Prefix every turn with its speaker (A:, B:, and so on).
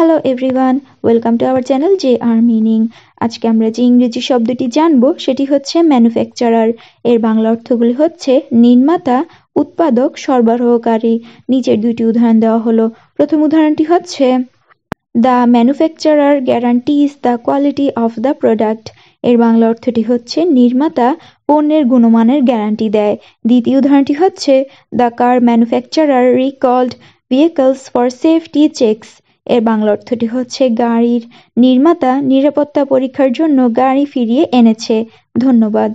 A: hello everyone welcome to our channel J R meaning আজকে আমরা যে ইংরেজি শব্দটি জানব সেটি হচ্ছে ম্যানুফ্যাকচারার এর বাংলা অর্থগুলি হচ্ছে নির্মাতা উৎপাদক সরবরাহকারী নিচের দুইটি উদাহরণ দেওয়া হলো প্রথম উদাহরণটি হচ্ছে the manufacturer guarantees the quality of the product এর বাংলা অর্থটি হচ্ছে নির্মাতা পণ্যের গুণমানের গ্যারান্টি দেয় দ্বিতীয় উদাহরণটি হচ্ছে the car manufacturer recalled vehicles for safety checks এর বাংলা অর্থটি হচ্ছে গাড়ির নির্মাতা নিরাপত্তা পরীক্ষার জন্য গাড়ি ফিরিয়ে এনেছে ধন্যবাদ